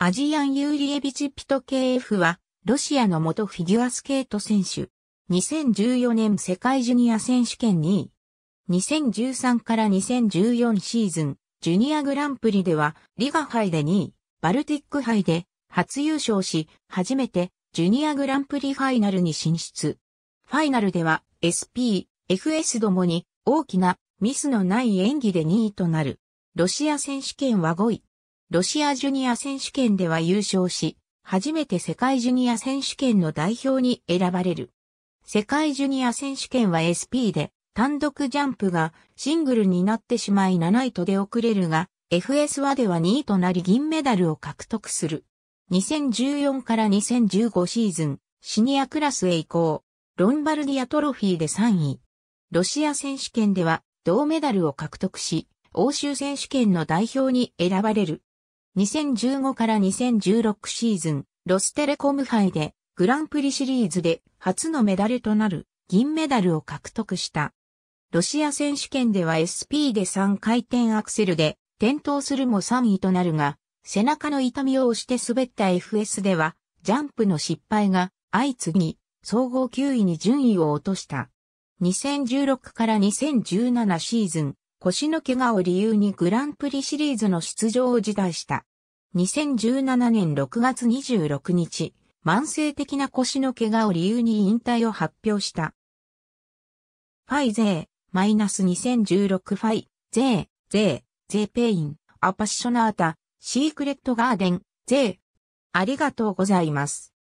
アジアン・ユーリエビチ・ピト KF は、ロシアの元フィギュアスケート選手。2014年世界ジュニア選手権2位。2013から2014シーズン、ジュニアグランプリでは、リガ杯で2位、バルティック杯で初優勝し、初めて、ジュニアグランプリファイナルに進出。ファイナルでは、SP、FS どもに、大きなミスのない演技で2位となる。ロシア選手権は5位。ロシアジュニア選手権では優勝し、初めて世界ジュニア選手権の代表に選ばれる。世界ジュニア選手権は SP で、単独ジャンプがシングルになってしまい7位と出遅れるが、FS はでは2位となり銀メダルを獲得する。2014から2015シーズン、シニアクラスへ移行。ロンバルディアトロフィーで3位。ロシア選手権では銅メダルを獲得し、欧州選手権の代表に選ばれる。2015から2016シーズン、ロステレコム杯でグランプリシリーズで初のメダルとなる銀メダルを獲得した。ロシア選手権では SP で3回転アクセルで転倒するも3位となるが、背中の痛みを押して滑った FS では、ジャンプの失敗が相次ぎ、総合9位に順位を落とした。2016から2017シーズン、腰の怪我を理由にグランプリシリーズの出場を辞退した。2017年6月26日、慢性的な腰の怪我を理由に引退を発表した。ファイゼー、マイナス2016ファイ、ゼー、ゼー、ゼーペイン、アパッショナータ、シークレットガーデン、ゼー。ありがとうございます。